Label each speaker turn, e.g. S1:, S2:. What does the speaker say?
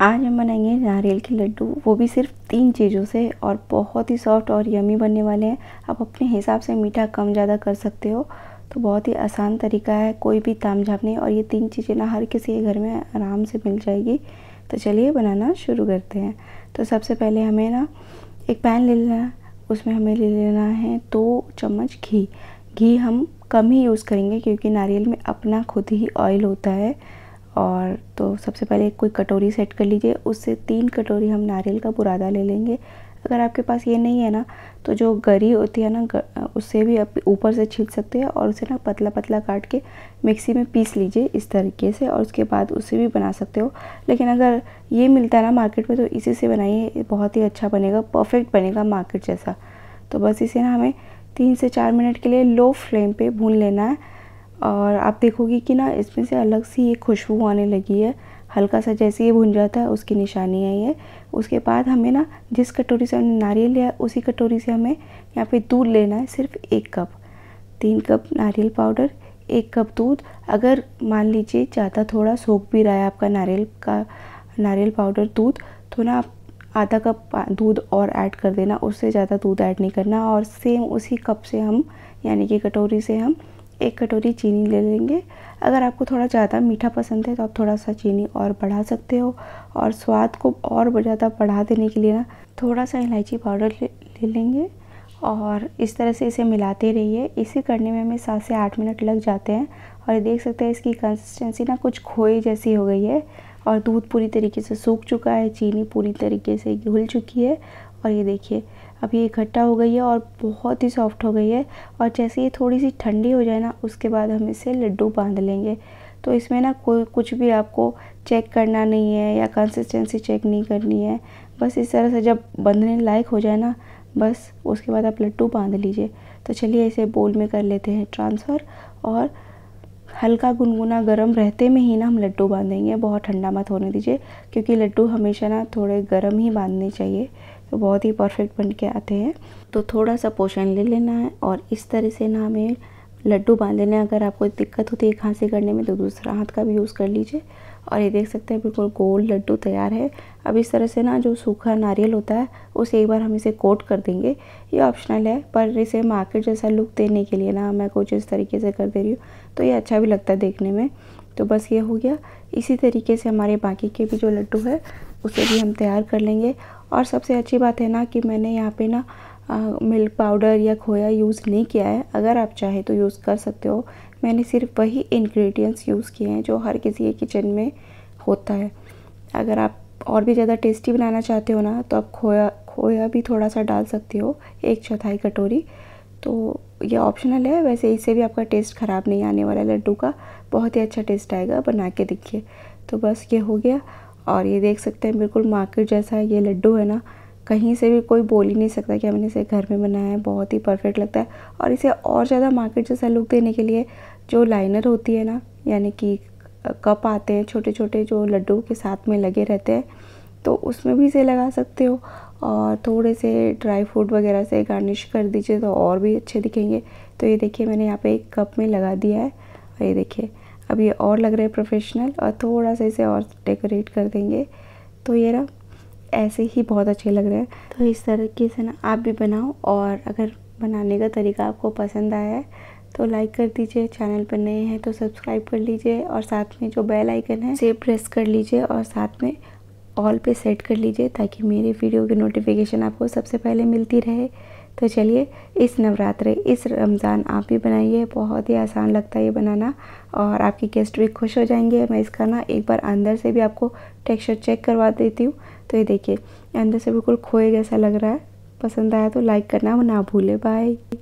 S1: आज हम बनाएंगे नारियल के लड्डू वो भी सिर्फ तीन चीज़ों से और बहुत ही सॉफ्ट और यमी बनने वाले हैं आप अपने हिसाब से मीठा कम ज़्यादा कर सकते हो तो बहुत ही आसान तरीका है कोई भी ताम नहीं और ये तीन चीज़ें ना हर किसी के घर में आराम से मिल जाएगी तो चलिए बनाना शुरू करते हैं तो सबसे पहले हमें ना एक पैन ले लेना उसमें हमें ले लेना है दो तो चम्मच घी घी हम कम ही यूज़ करेंगे क्योंकि नारियल में अपना खुद ही ऑयल होता है और तो सबसे पहले कोई कटोरी सेट कर लीजिए उससे तीन कटोरी हम नारियल का बुरादा ले लेंगे अगर आपके पास ये नहीं है ना तो जो गरी होती है ना उससे भी आप ऊपर से छील सकते हैं और उसे ना पतला पतला काट के मिक्सी में पीस लीजिए इस तरीके से और उसके बाद उसे भी बना सकते हो लेकिन अगर ये मिलता है ना मार्केट में तो इसी से बनाइए बहुत ही अच्छा बनेगा परफेक्ट बनेगा मार्केट जैसा तो बस इसे ना हमें तीन से चार मिनट के लिए लो फ्लेम पर भून लेना है और आप देखोगे कि ना इसमें से अलग सी ये खुशबू आने लगी है हल्का सा जैसे ये भुन जाता है उसकी निशानी है ये उसके बाद हमें ना जिस कटोरी से हमने नारियल लिया उसी कटोरी से हमें यहाँ पे दूध लेना है सिर्फ एक कप तीन कप नारियल पाउडर एक कप दूध अगर मान लीजिए ज़्यादा थोड़ा सोख भी रहा है आपका नारियल का नारियल पाउडर दूध तो ना आप आधा कप दूध और ऐड कर देना उससे ज़्यादा दूध ऐड नहीं करना और सेम उसी कप से हम यानी कि कटोरी से हम एक कटोरी चीनी ले लेंगे अगर आपको थोड़ा ज़्यादा मीठा पसंद है तो आप थोड़ा सा चीनी और बढ़ा सकते हो और स्वाद को और ज़्यादा बढ़ा देने के लिए ना थोड़ा सा इलायची पाउडर ले, ले लेंगे और इस तरह से इसे मिलाते रहिए इसे करने में हमें सात से आठ मिनट लग जाते हैं और ये देख सकते हैं इसकी कंसिस्टेंसी ना कुछ खोए जैसी हो गई है और दूध पूरी तरीके से सूख चुका है चीनी पूरी तरीके से घुल चुकी है और ये देखिए अब ये इकट्ठा हो गई है और बहुत ही सॉफ्ट हो गई है और जैसे ये थोड़ी सी ठंडी हो जाए ना उसके बाद हम इसे लड्डू बांध लेंगे तो इसमें ना कोई कुछ भी आपको चेक करना नहीं है या कंसिस्टेंसी चेक नहीं करनी है बस इस तरह से जब बंधने लायक हो जाए ना बस उसके बाद आप लड्डू बांध लीजिए तो चलिए इसे बोल में कर लेते हैं ट्रांसफ़र और हल्का गुनगुना गरम रहते में ही ना हम लड्डू बांधेंगे बहुत ठंडा मत होने दीजिए क्योंकि लड्डू हमेशा ना थोड़े गरम ही बांधने चाहिए तो बहुत ही परफेक्ट बन के आते हैं तो थोड़ा सा पोषण ले लेना है और इस तरह से ना हमें लड्डू बांध लेना है अगर आपको दिक्कत होती तो है खांसी करने में तो दूसरा हाथ का भी यूज़ कर लीजिए और ये देख सकते हैं बिल्कुल गोल लड्डू तैयार है अब इस तरह से ना जो सूखा नारियल होता है उसे एक बार हम इसे कोट कर देंगे ये ऑप्शनल है पर इसे मार्केट जैसा लुक देने के लिए ना मैं कुछ इस तरीके से कर दे रही हूँ तो ये अच्छा भी लगता है देखने में तो बस ये हो गया इसी तरीके से हमारे बाकी के भी जो लड्डू है उसे भी हम तैयार कर लेंगे और सबसे अच्छी बात है ना कि मैंने यहाँ पे ना मिल्क पाउडर या खोया यूज़ नहीं किया है अगर आप चाहे तो यूज़ कर सकते हो मैंने सिर्फ वही इन्ग्रीडियंट्स यूज़ किए हैं जो हर किसी के किचन में होता है अगर आप और भी ज़्यादा टेस्टी बनाना चाहते हो ना तो आप खोया खोया भी थोड़ा सा डाल सकते हो एक चौथाई कटोरी तो ये ऑप्शनल है वैसे इससे भी आपका टेस्ट ख़राब नहीं आने वाला है लड्डू का बहुत ही अच्छा टेस्ट आएगा बना के देखिए तो बस ये हो गया और ये देख सकते हैं बिल्कुल मार्केट जैसा है ये लड्डू है ना कहीं से भी कोई बोल ही नहीं सकता कि हमने इसे घर में बनाया है बहुत ही परफेक्ट लगता है और इसे और ज़्यादा मार्केट जैसा लुक देने के लिए जो लाइनर होती है ना यानी कि कप आते हैं छोटे छोटे जो लड्डू के साथ में लगे रहते हैं तो उसमें भी इसे लगा सकते हो और थोड़े से ड्राई फ्रूट वगैरह से गार्निश कर दीजिए तो और भी अच्छे दिखेंगे तो ये देखिए मैंने यहाँ पे एक कप में लगा दिया है और ये देखिए अब ये और लग रहा है प्रोफेशनल और थोड़ा सा इसे और डेकोरेट कर देंगे तो ये ना ऐसे ही बहुत अच्छे लग रहे हैं तो इस तरीके से ना आप भी बनाओ और अगर बनाने का तरीका आपको पसंद आया है तो लाइक कर दीजिए चैनल पर नए हैं तो सब्सक्राइब कर लीजिए और साथ में जो बेल आइकन है उसे प्रेस कर लीजिए और साथ में ऑल पे सेट कर लीजिए ताकि मेरे वीडियो की नोटिफिकेशन आपको सबसे पहले मिलती रहे तो चलिए इस नवरात्रि इस रमज़ान आप भी बनाइए बहुत ही आसान लगता है ये बनाना और आपके गेस्ट भी खुश हो जाएंगे मैं इसका ना एक बार अंदर से भी आपको टेक्सचर चेक करवा देती हूँ तो ये देखिए अंदर से बिल्कुल खोए जैसा लग रहा है पसंद आया तो लाइक करना वो ना भूले बाय